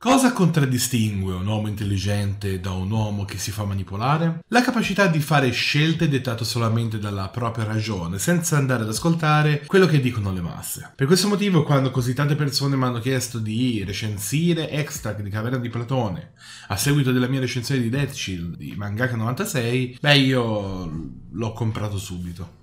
Cosa contraddistingue un uomo intelligente da un uomo che si fa manipolare? La capacità di fare scelte dettate solamente dalla propria ragione, senza andare ad ascoltare quello che dicono le masse. Per questo motivo, quando così tante persone mi hanno chiesto di recensire Extract di Caverna di Platone, a seguito della mia recensione di Death Shield di Mangaka 96, beh, io l'ho comprato subito.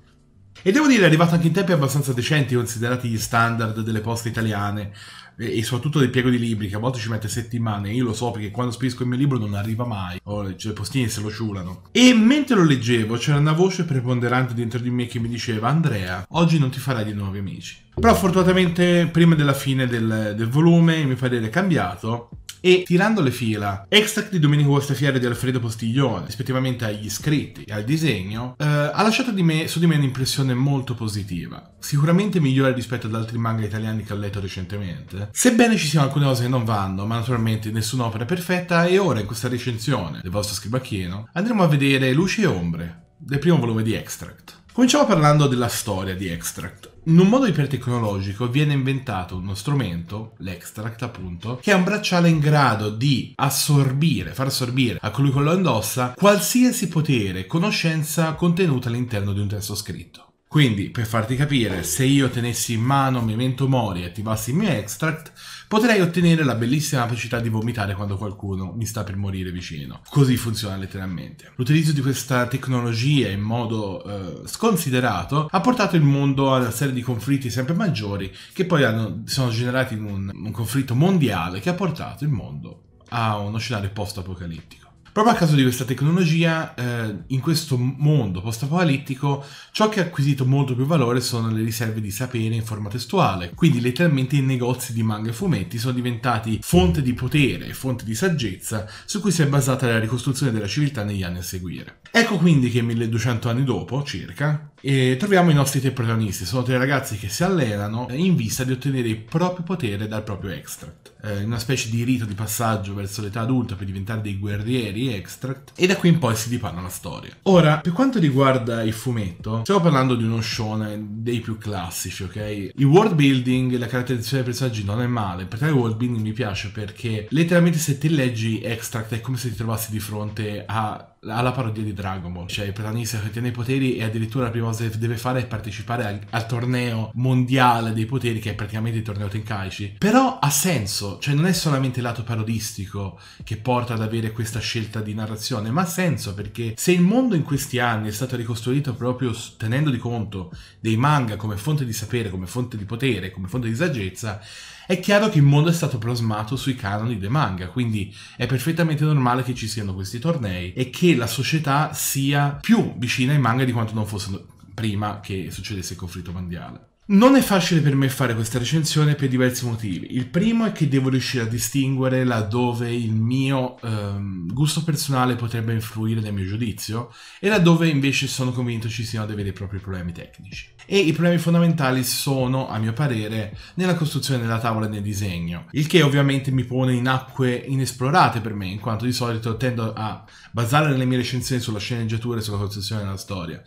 E devo dire, è arrivato anche in tempi abbastanza decenti considerati gli standard delle poste italiane, e soprattutto del piego di libri che a volte ci mette settimane io lo so perché quando spedisco il mio libro non arriva mai o cioè, i postini se lo ciulano e mentre lo leggevo c'era una voce preponderante dentro di me che mi diceva Andrea oggi non ti farai di nuovi amici però fortunatamente prima della fine del, del volume il mio parere è cambiato e tirando le fila, extract di Domenico Guastafiere e di Alfredo Postiglione, rispettivamente agli scritti e al disegno, eh, ha lasciato di me, su di me un'impressione molto positiva. Sicuramente migliore rispetto ad altri manga italiani che ho letto recentemente. Sebbene ci siano alcune cose che non vanno, ma naturalmente nessuna opera è perfetta, e ora in questa recensione del vostro scribacchino andremo a vedere Luci e Ombre, del primo volume di Extract. Cominciamo parlando della storia di Extract. In un modo ipertecnologico viene inventato uno strumento, l'extract appunto, che è un bracciale in grado di assorbire, far assorbire a colui che lo indossa qualsiasi potere, conoscenza contenuta all'interno di un testo scritto. Quindi, per farti capire, se io tenessi in mano Memento Mori e attivassi il mio extract, potrei ottenere la bellissima capacità di vomitare quando qualcuno mi sta per morire vicino. Così funziona letteralmente. L'utilizzo di questa tecnologia in modo eh, sconsiderato ha portato il mondo a una serie di conflitti sempre maggiori che poi hanno, sono generati in un, un conflitto mondiale che ha portato il mondo a uno scenario post-apocalittico. Proprio a causa di questa tecnologia, eh, in questo mondo post-apocalittico, ciò che ha acquisito molto più valore sono le riserve di sapere in forma testuale. Quindi letteralmente i negozi di manga e fumetti sono diventati fonte di potere, e fonte di saggezza, su cui si è basata la ricostruzione della civiltà negli anni a seguire. Ecco quindi che 1200 anni dopo, circa, eh, troviamo i nostri tre protagonisti. Sono tre ragazzi che si allenano in vista di ottenere il proprio potere dal proprio extract eh, una specie di rito di passaggio verso l'età adulta per diventare dei guerrieri extract e da qui in poi si dipana la storia. Ora, per quanto riguarda il fumetto, stiamo parlando di uno shonen dei più classici, ok? Il world building, la caratterizzazione dei personaggi non è male, perché il world building mi piace perché letteralmente se ti leggi extract è come se ti trovassi di fronte a alla parodia di Dragon Ball, cioè il protagonista che tiene i poteri e addirittura la prima cosa che deve fare è partecipare al, al torneo mondiale dei poteri che è praticamente il torneo Tenkaichi. Però ha senso, cioè non è solamente il lato parodistico che porta ad avere questa scelta di narrazione, ma ha senso perché se il mondo in questi anni è stato ricostruito proprio tenendo di conto dei manga come fonte di sapere, come fonte di potere, come fonte di saggezza, è chiaro che il mondo è stato plasmato sui canoni dei manga, quindi è perfettamente normale che ci siano questi tornei e che la società sia più vicina ai manga di quanto non fosse prima che succedesse il conflitto mondiale. Non è facile per me fare questa recensione per diversi motivi. Il primo è che devo riuscire a distinguere laddove il mio ehm, gusto personale potrebbe influire nel mio giudizio e laddove invece sono convinto ci siano dei veri e propri problemi tecnici. E i problemi fondamentali sono, a mio parere, nella costruzione della tavola e nel disegno, il che ovviamente mi pone in acque inesplorate per me, in quanto di solito tendo a basare le mie recensioni sulla sceneggiatura e sulla costruzione della storia.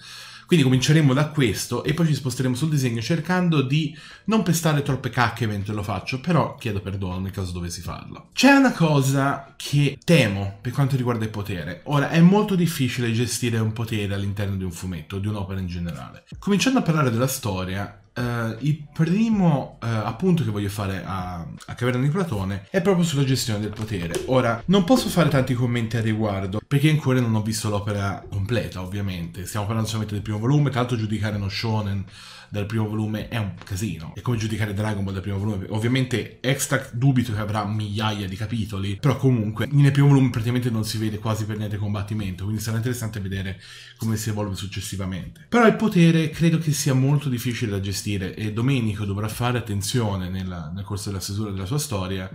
Quindi cominceremo da questo e poi ci sposteremo sul disegno cercando di non pestare troppe cacche mentre lo faccio, però chiedo perdono nel caso dovessi farlo. C'è una cosa che temo per quanto riguarda il potere. Ora, è molto difficile gestire un potere all'interno di un fumetto, di un'opera in generale. Cominciando a parlare della storia, Uh, il primo uh, appunto che voglio fare a, a, Caverna di Platone è proprio sulla gestione del potere. Ora, non posso fare tanti commenti a riguardo perché ancora non ho visto l'opera completa, ovviamente. Stiamo parlando solamente del primo volume, tanto giudicare uno shonen dal primo volume è un casino. E come giudicare Dragon Ball dal primo volume? Ovviamente Extract dubito che avrà migliaia di capitoli, però comunque nel primo volume praticamente non si vede quasi per niente combattimento, quindi sarà interessante vedere come si evolve successivamente. Però il potere credo che sia molto difficile da gestire e Domenico dovrà fare attenzione nella, nel corso della stesura della sua storia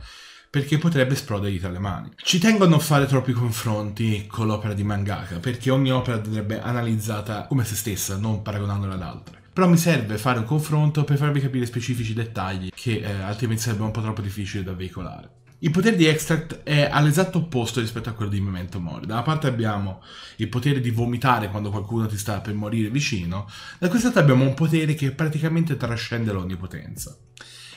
perché potrebbe esplodere tra le mani. Ci tengo a non fare troppi confronti con l'opera di mangaka, perché ogni opera andrebbe analizzata come se stessa, non paragonandola ad altre però mi serve fare un confronto per farvi capire specifici dettagli che eh, altrimenti sarebbe un po' troppo difficile da veicolare. Il potere di Extract è all'esatto opposto rispetto a quello di Memento Mori. Da una parte abbiamo il potere di vomitare quando qualcuno ti sta per morire vicino, da quest'altra abbiamo un potere che praticamente trascende l'onnipotenza.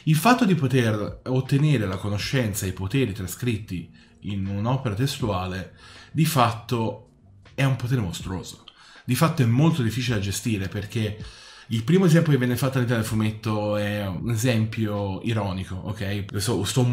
Il fatto di poter ottenere la conoscenza e i poteri trascritti in un'opera testuale, di fatto è un potere mostruoso. Di fatto è molto difficile da gestire perché il primo esempio che viene fatto all'interno del fumetto è un esempio ironico, ok? Questo sto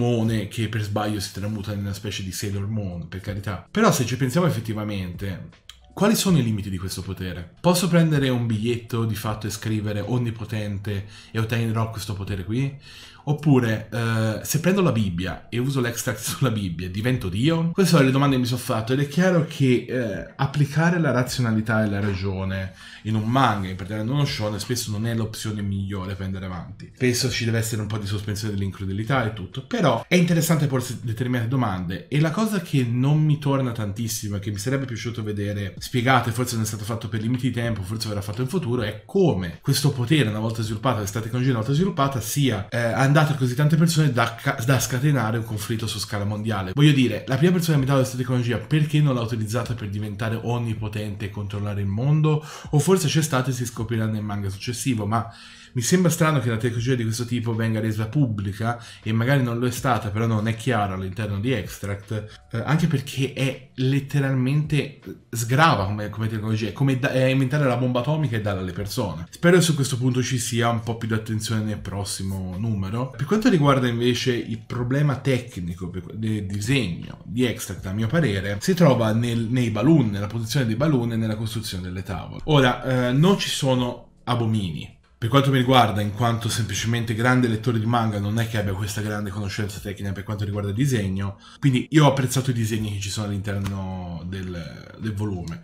che per sbaglio si tramuta in una specie di Sailor Moon, per carità. Però se ci pensiamo effettivamente, quali sono i limiti di questo potere? Posso prendere un biglietto di fatto e scrivere onnipotente e ottenerò questo potere qui? Oppure, eh, se prendo la Bibbia e uso l'extract sulla Bibbia, divento Dio? Queste sono le domande che mi sono fatto ed è chiaro che eh, applicare la razionalità e la ragione in un manga, in particolare in uno shonen, spesso non è l'opzione migliore per andare avanti. Spesso ci deve essere un po' di sospensione dell'incredulità e tutto, però è interessante porsi determinate domande e la cosa che non mi torna tantissimo e che mi sarebbe piaciuto vedere spiegate, forse non è stato fatto per limiti di tempo, forse verrà fatto in futuro, è come questo potere, una volta sviluppato, l'estate tecnologia una volta sviluppata, sia eh, mandato così tante persone da, da, scatenare un conflitto su scala mondiale. Voglio dire, la prima persona che ha inventato questa tecnologia perché non l'ha utilizzata per diventare onnipotente e controllare il mondo? O forse c'è stato e si scoprirà nel manga successivo, ma mi sembra strano che una tecnologia di questo tipo venga resa pubblica e magari non lo è stata, però non è chiaro all'interno di Extract, eh, anche perché è letteralmente sgrava come, come tecnologia, è come da, è inventare la bomba atomica e darla alle persone. Spero che su questo punto ci sia un po' più di attenzione nel prossimo numero. Per quanto riguarda invece il problema tecnico del disegno di Extract, a mio parere, si trova nel, nei balloon, nella posizione dei balloon e nella costruzione delle tavole. Ora, eh, non ci sono abomini per quanto mi riguarda, in quanto semplicemente grande lettore di manga, non è che abbia questa grande conoscenza tecnica per quanto riguarda il disegno, quindi io ho apprezzato i disegni che ci sono all'interno del, del volume.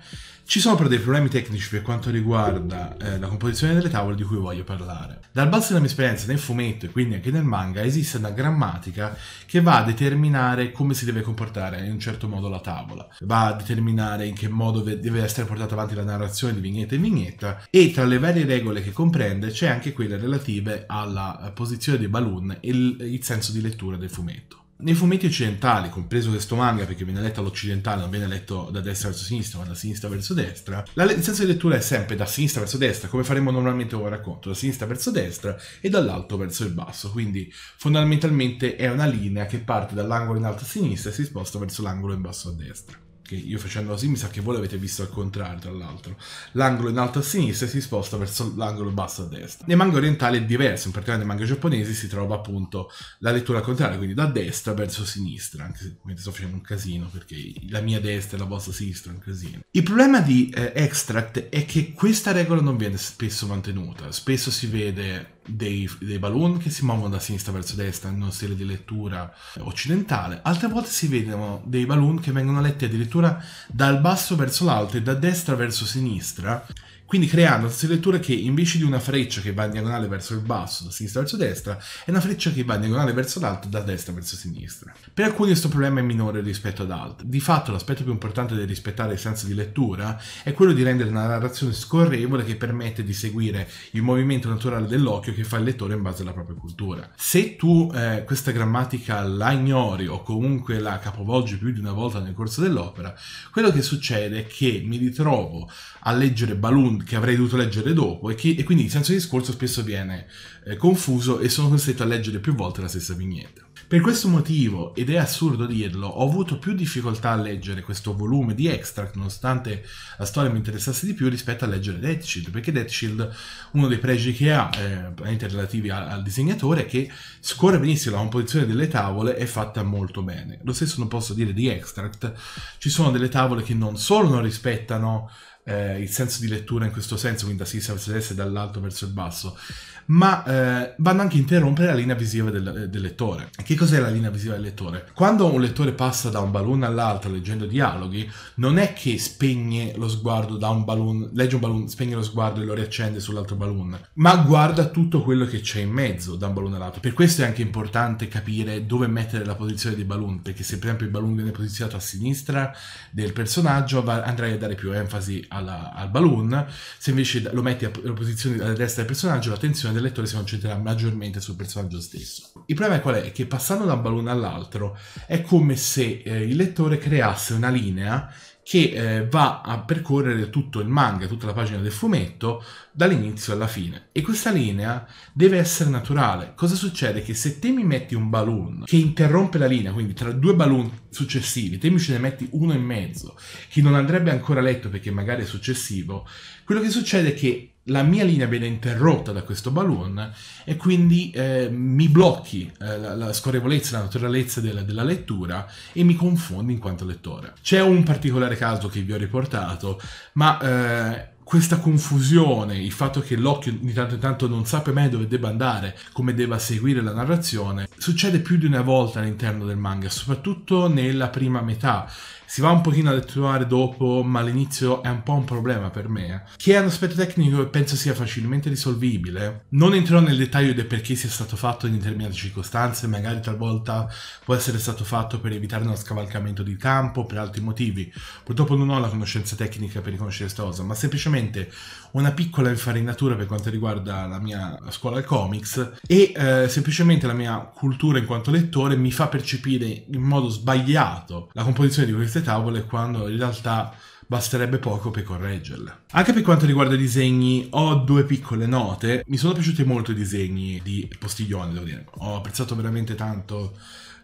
Ci sono però dei problemi tecnici per quanto riguarda eh, la composizione delle tavole di cui voglio parlare. Dal basso della mia esperienza nel fumetto e quindi anche nel manga esiste una grammatica che va a determinare come si deve comportare in un certo modo la tavola, va a determinare in che modo deve essere portata avanti la narrazione di vignetta in vignetta e tra le varie regole che comprende c'è anche quelle relative alla posizione dei balloon e il, il senso di lettura del fumetto nei fumetti occidentali, compreso questo manga perché viene letto all'occidentale, non viene letto da destra verso sinistra, ma da sinistra verso destra, il senso di lettura è sempre da sinistra verso destra, come faremo normalmente con racconto, da sinistra verso destra e dall'alto verso il basso, quindi fondamentalmente è una linea che parte dall'angolo in alto a sinistra e si sposta verso l'angolo in basso a destra che io facendo così mi sa che voi l'avete visto al contrario tra l'altro, l'angolo in alto a sinistra si sposta verso l'angolo basso a destra. Nei manga orientali è diverso, in particolare nei manga giapponesi si trova appunto la lettura contraria, quindi da destra verso sinistra, anche se mentre sto facendo un casino perché la mia destra e la vostra sinistra è un casino. Il problema di eh, Extract è che questa regola non viene spesso mantenuta, spesso si vede dei, dei, balloon che si muovono da sinistra verso destra in uno stile di lettura occidentale, altre volte si vedono dei balloon che vengono letti addirittura dal basso verso l'alto e da destra verso sinistra quindi creando questa lettura che invece di una freccia che va in diagonale verso il basso, da sinistra verso destra, è una freccia che va in diagonale verso l'alto, da destra verso sinistra. Per alcuni questo problema è minore rispetto ad altri. Di fatto l'aspetto più importante del rispettare il senso di lettura è quello di rendere una narrazione scorrevole che permette di seguire il movimento naturale dell'occhio che fa il lettore in base alla propria cultura. Se tu eh, questa grammatica la ignori o comunque la capovolgi più di una volta nel corso dell'opera, quello che succede è che mi ritrovo a leggere Balloon che avrei dovuto leggere dopo e, che, e, quindi il senso di discorso spesso viene eh, confuso e sono costretto a leggere più volte la stessa vignetta. Per questo motivo, ed è assurdo dirlo, ho avuto più difficoltà a leggere questo volume di Extract, nonostante la storia mi interessasse di più rispetto a leggere Death Shield, perché Death Shield, uno dei pregi che ha, eh, relativi al, al disegnatore, è che scorre benissimo la composizione delle tavole, è fatta molto bene. Lo stesso non posso dire di Extract, ci sono delle tavole che non solo non rispettano eh, il senso di lettura in questo senso, quindi da sinistra verso destra e dall'alto verso il basso, ma eh, vanno anche a interrompere la linea visiva del, eh, del, lettore. Che cos'è la linea visiva del lettore? Quando un lettore passa da un balloon all'altro leggendo dialoghi, non è che spegne lo sguardo da un balloon, legge un balloon, spegne lo sguardo e lo riaccende sull'altro balloon, ma guarda tutto quello che c'è in mezzo da un balloon all'altro. Per questo è anche importante capire dove mettere la posizione dei balloon, perché se per esempio il balloon viene posizionato a sinistra del personaggio andrai a dare più enfasi alla, al balloon, se invece lo metti alla posizione a destra del personaggio, l'attenzione del lettore si concentrerà maggiormente sul personaggio stesso. Il problema è qual è? è che passando da un balloon all'altro è come se eh, il lettore creasse una linea che eh, va a percorrere tutto il manga, tutta la pagina del fumetto, dall'inizio alla fine. E questa linea deve essere naturale. Cosa succede? Che se te mi metti un balloon che interrompe la linea, quindi tra due balloon successivi, te mi ce ne metti uno in mezzo, che non andrebbe ancora letto perché magari è successivo, quello che succede è che la mia linea viene interrotta da questo balloon e quindi eh, mi blocchi eh, la, la, scorrevolezza, la naturalezza della, della, lettura e mi confondi in quanto lettore. C'è un particolare caso che vi ho riportato, ma eh, questa confusione, il fatto che l'occhio di tanto in tanto non sappia mai dove debba andare, come debba seguire la narrazione, succede più di una volta all'interno del manga, soprattutto nella prima metà si va un pochino a letturare dopo, ma all'inizio è un po' un problema per me, eh. che è un aspetto tecnico che penso sia facilmente risolvibile. Non entrerò nel dettaglio del perché sia stato fatto in determinate circostanze, magari talvolta può essere stato fatto per evitare uno scavalcamento di campo, per altri motivi. Purtroppo non ho la conoscenza tecnica per riconoscere questa cosa, ma semplicemente una piccola infarinatura per quanto riguarda la mia scuola al comics e eh, semplicemente la mia cultura in quanto lettore mi fa percepire in modo sbagliato la composizione di questa queste tavole quando in realtà basterebbe poco per correggerle. Anche per quanto riguarda i disegni, ho due piccole note. Mi sono piaciuti molto i disegni di Postiglione, devo dire. Ho apprezzato veramente tanto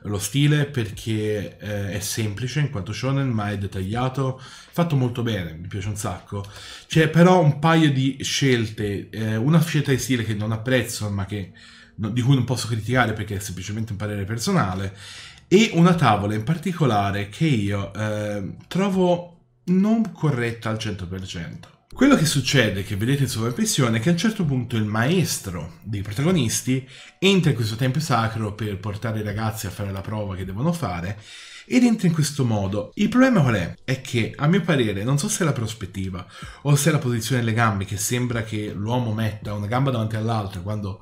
lo stile perché eh, è semplice in quanto shonen ma è dettagliato fatto molto bene mi piace un sacco c'è però un paio di scelte eh, una scelta di stile che non apprezzo ma che, no, di cui non posso criticare perché è semplicemente un parere personale e una tavola in particolare che io eh, trovo non corretta al 100%. Quello che succede, che vedete in sovraimpressione, è che a un certo punto il maestro dei protagonisti entra in questo tempio sacro per portare i ragazzi a fare la prova che devono fare ed entra in questo modo. Il problema qual è? È che, a mio parere, non so se è la prospettiva o se è la posizione delle gambe che sembra che l'uomo metta una gamba davanti all'altra quando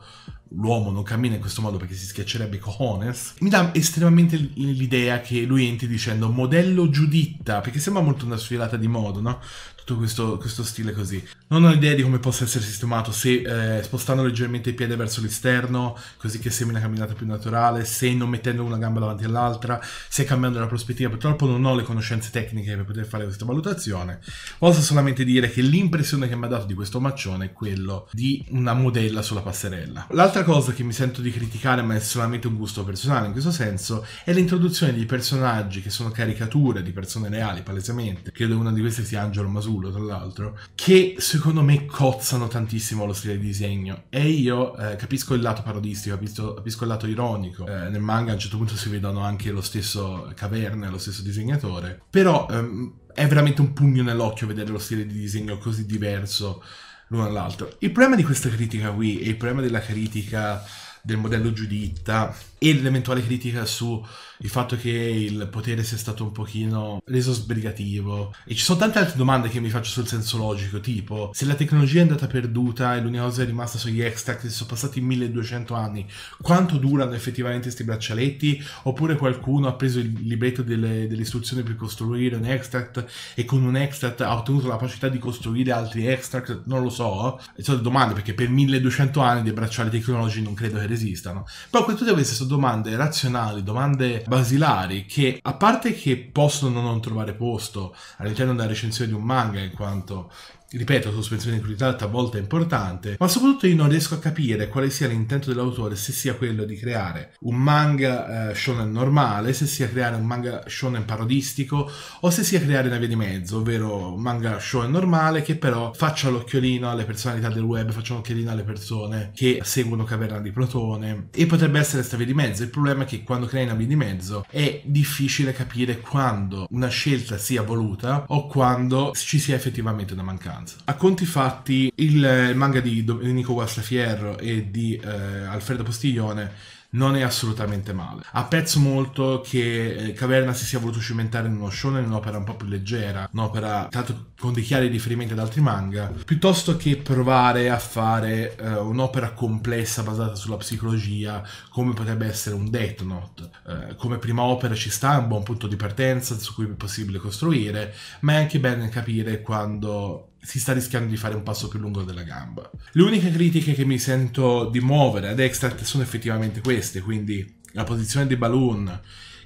l'uomo non cammina in questo modo perché si schiaccerebbe i cojones, mi dà estremamente l'idea che lui entri dicendo modello Giuditta, perché sembra molto una sfilata di modo, no? Tutto questo, questo stile così. Non ho idea di come possa essere sistemato, se eh, spostando leggermente il piede verso l'esterno, così che sembri una camminata più naturale, se non mettendo una gamba davanti all'altra, se cambiando la prospettiva, purtroppo non ho le conoscenze tecniche per poter fare questa valutazione. Posso solamente dire che l'impressione che mi ha dato di questo maccione è quello di una modella sulla passerella. L'altra cosa che mi sento di criticare, ma è solamente un gusto personale in questo senso, è l'introduzione di personaggi che sono caricature di persone reali, palesemente, credo una di queste sia Angelo Masullo, tra l'altro, che secondo secondo me cozzano tantissimo lo stile di disegno e io eh, capisco il lato parodistico, capisco, capisco il lato ironico. Eh, nel manga a un certo punto si vedono anche lo stesso Caverna, e lo stesso disegnatore, però ehm, è veramente un pugno nell'occhio vedere lo stile di disegno così diverso l'uno dall'altro. Il problema di questa critica qui e il problema della critica del modello Giuditta e l'eventuale critica su il fatto che il potere sia stato un pochino reso sbrigativo. E ci sono tante altre domande che mi faccio sul senso logico, tipo se la tecnologia è andata perduta e l'unica cosa è rimasta sugli extract, e sono passati 1200 anni, quanto durano effettivamente questi braccialetti? Oppure qualcuno ha preso il libretto delle, delle istruzioni per costruire un extract e con un extract ha ottenuto la capacità di costruire altri extract? Non lo so. E sono domande perché per 1200 anni dei bracciali tecnologici non credo che resistano. Però queste sono domande razionali, domande basilari che a parte che possono non trovare posto all'interno della recensione di un manga in quanto Ripeto, sospensione di credità talvolta è importante, ma soprattutto io non riesco a capire quale sia l'intento dell'autore, se sia quello di creare un manga eh, shonen normale, se sia creare un manga shonen parodistico o se sia creare una via di mezzo, ovvero un manga shonen normale che però faccia l'occhiolino alle personalità del web, faccia l'occhiolino alle persone che seguono Caverna di Plotone e potrebbe essere questa via di mezzo. Il problema è che quando crei una via di mezzo è difficile capire quando una scelta sia voluta o quando ci sia effettivamente una mancanza maggioranza. A conti fatti, il, manga di Domenico Guastafierro e di eh, Alfredo Postiglione non è assolutamente male. Apprezzo molto che eh, Caverna si sia voluto cimentare in uno shonen, un'opera un po' più leggera, un'opera tanto con dei chiari riferimenti ad altri manga, piuttosto che provare a fare uh, un'opera complessa basata sulla psicologia, come potrebbe essere un Death Note. Uh, come prima opera ci sta, è un buon punto di partenza su cui è possibile costruire, ma è anche bene capire quando si sta rischiando di fare un passo più lungo della gamba. Le uniche critiche che mi sento di muovere ad Extract sono effettivamente queste, quindi la posizione di Balloon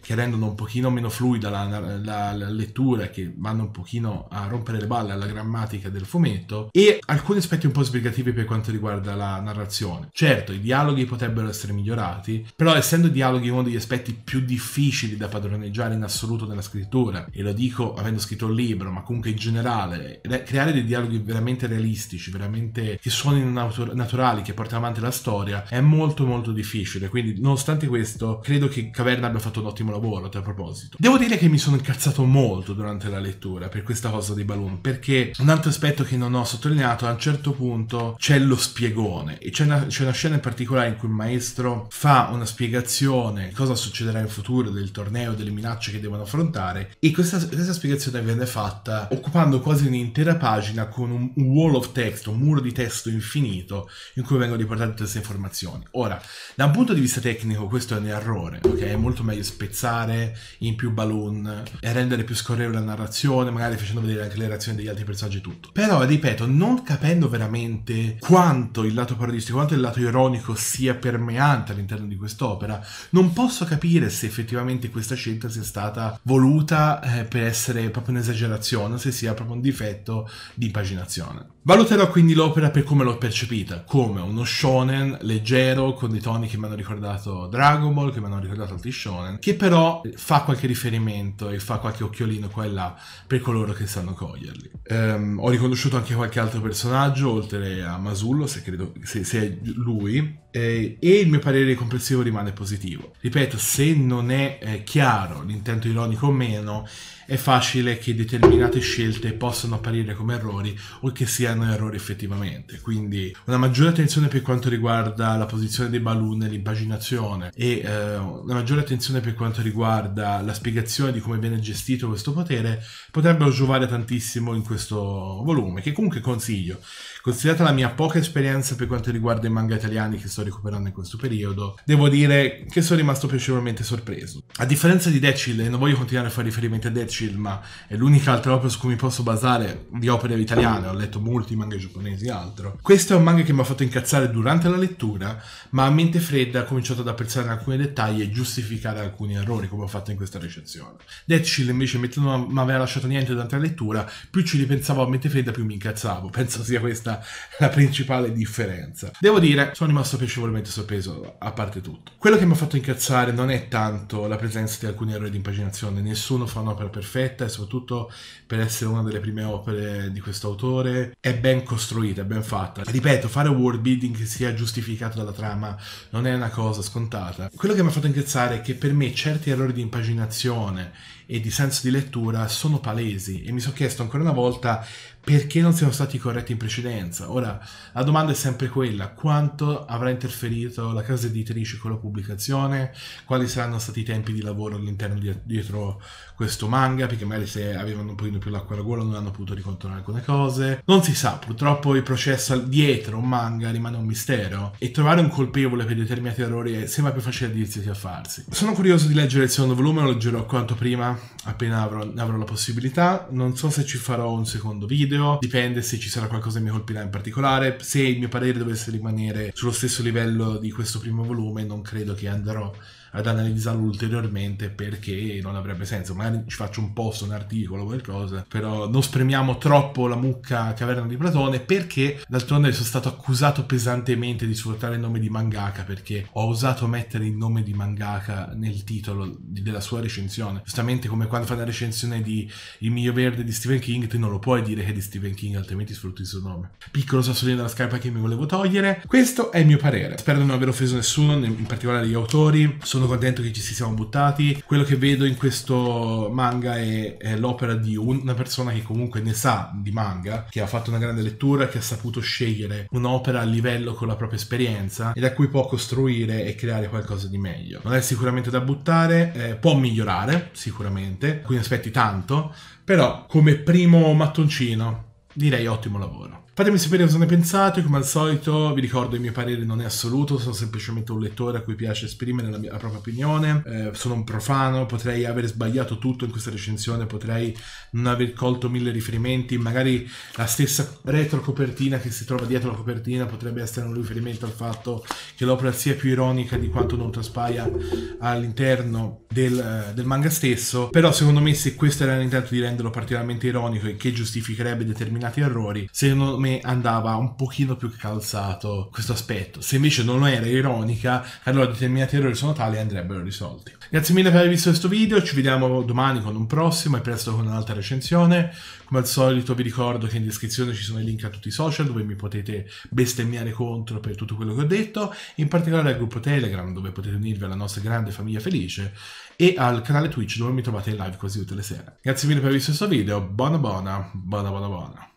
che rendono un pochino meno fluida la, la, la, lettura, che vanno un pochino a rompere le balle alla grammatica del fumetto, e alcuni aspetti un po' sbrigativi per quanto riguarda la narrazione. Certo, i dialoghi potrebbero essere migliorati, però essendo dialoghi uno degli aspetti più difficili da padroneggiare in assoluto nella scrittura, e lo dico avendo scritto il libro, ma comunque in generale, creare dei dialoghi veramente realistici, veramente che suonino natur- naturali, che portano avanti la storia, è molto molto difficile. Quindi, nonostante questo, credo che Caverna abbia fatto un ottimo lavoro capolavoro a proposito. Devo dire che mi sono incazzato molto durante la lettura per questa cosa dei Balloon, perché un altro aspetto che non ho sottolineato, a un certo punto c'è lo spiegone, e c'è una, c'è una scena in particolare in cui il maestro fa una spiegazione di cosa succederà in futuro del torneo, delle minacce che devono affrontare, e questa, questa spiegazione viene fatta occupando quasi un'intera pagina con un wall of text, un muro di testo infinito in cui vengono riportate tutte queste informazioni. Ora, da un punto di vista tecnico questo è un errore, ok? È molto meglio spezzare pensare in più balloon e rendere più scorrevole la narrazione, magari facendo vedere anche le reazioni degli altri personaggi e tutto. Però, ripeto, non capendo veramente quanto il lato parodistico, quanto il lato ironico sia permeante all'interno di quest'opera, non posso capire se effettivamente questa scelta sia stata voluta eh, per essere proprio un'esagerazione, se sia proprio un difetto di paginazione. Valuterò quindi l'opera per come l'ho percepita, come uno shonen leggero, con dei toni che mi hanno ricordato Dragon Ball, che mi hanno ricordato altri shonen, che però però fa qualche riferimento e fa qualche occhiolino qua e là per coloro che sanno coglierli. Um, ho riconosciuto anche qualche altro personaggio oltre a Masullo, se, credo, se, se è lui, eh, e il mio parere complessivo rimane positivo. Ripeto, se non è eh, chiaro l'intento ironico o meno, è facile che determinate scelte possano apparire come errori o che siano errori effettivamente. Quindi una maggiore attenzione per quanto riguarda la posizione dei balloon e e eh, una maggiore attenzione per quanto riguarda la spiegazione di come viene gestito questo potere potrebbero giovare tantissimo in questo volume che comunque consiglio. Considerata la mia poca esperienza per quanto riguarda i manga italiani che sto recuperando in questo periodo, devo dire che sono rimasto piacevolmente sorpreso. A differenza di Decil, e non voglio continuare a fare riferimento a Decil, ma è l'unica altra opera su cui mi posso basare di opere italiane, ho letto molti manga giapponesi e altro. Questo è un manga che mi ha fatto incazzare durante la lettura, ma a mente fredda ha cominciato ad apprezzare alcuni dettagli e giustificare alcuni errori come ho fatto in questa recensione. Decil invece, mentre non mi aveva lasciato niente durante la lettura, più ci ripensavo a mente fredda più mi incazzavo. Penso sia questa la, principale differenza. Devo dire, sono rimasto piacevolmente sorpreso, a parte tutto. Quello che mi ha fatto incazzare non è tanto la presenza di alcuni errori di impaginazione, nessuno fa un'opera perfetta e soprattutto per essere una delle prime opere di questo autore è ben costruita, è ben fatta. Ripeto, fare un world building che sia giustificato dalla trama non è una cosa scontata. Quello che mi ha fatto incazzare è che per me certi errori di impaginazione e di senso di lettura sono palesi e mi sono chiesto ancora una volta perché non siano stati corretti in precedenza. Ora, la domanda è sempre quella, quanto avrà interferito la casa editrice con la pubblicazione, quali saranno stati i tempi di lavoro all'interno di, dietro questo manga, perché magari se avevano un pochino più l'acqua alla gola non hanno potuto ricontrollare alcune cose. Non si sa, purtroppo il processo dietro un manga rimane un mistero e trovare un colpevole per determinati errori sembra più facile a dirsi che a farsi. Sono curioso di leggere il secondo volume, lo leggerò quanto prima appena avrò, avrò, la possibilità. Non so se ci farò un secondo video, dipende se ci sarà qualcosa che mi colpirà in particolare. Se il mio parere dovesse rimanere sullo stesso livello di questo primo volume, non credo che andrò ad analizzarlo ulteriormente perché non avrebbe senso. Magari ci faccio un post, un articolo, qualcosa, però non spremiamo troppo la mucca Caverna di Platone perché d'altronde sono stato accusato pesantemente di sfruttare il nome di mangaka perché ho osato mettere il nome di mangaka nel titolo della sua recensione. Giustamente come quando fa la recensione di Il mio verde di Stephen King, tu non lo puoi dire che è di Stephen King, altrimenti sfrutti il suo nome. Piccolo sassolino della scarpa che mi volevo togliere. Questo è il mio parere. Spero di non aver offeso nessuno, in particolare gli autori. Sono sono contento che ci si siamo buttati. Quello che vedo in questo manga è, è l'opera di un, una persona che comunque ne sa di manga, che ha fatto una grande lettura, che ha saputo scegliere un'opera a livello con la propria esperienza e da cui può costruire e creare qualcosa di meglio. Non è sicuramente da buttare, eh, può migliorare sicuramente, quindi aspetti tanto, però come primo mattoncino direi ottimo lavoro. Fatemi sapere cosa ne pensate, come al solito vi ricordo il mio parere non è assoluto, sono semplicemente un lettore a cui piace esprimere la, mia, la propria opinione, eh, sono un profano, potrei aver sbagliato tutto in questa recensione, potrei non aver colto mille riferimenti, magari la stessa retrocopertina che si trova dietro la copertina potrebbe essere un riferimento al fatto che l'opera sia più ironica di quanto non traspaia all'interno del, eh, del manga stesso, però secondo me se questo era l'intento di renderlo particolarmente ironico e che giustificherebbe determinati errori, secondo me me andava un pochino più calzato questo aspetto. Se invece non era ironica, allora determinati errori sono tali e andrebbero risolti. Grazie mille per aver visto questo video, ci vediamo domani con un prossimo e presto con un'altra recensione. Come al solito vi ricordo che in descrizione ci sono i link a tutti i social dove mi potete bestemmiare contro per tutto quello che ho detto, in particolare al gruppo Telegram dove potete unirvi alla nostra grande famiglia felice e al canale Twitch dove mi trovate in live quasi tutte le sere. Grazie mille per aver visto questo video, buona buona, buona buona buona.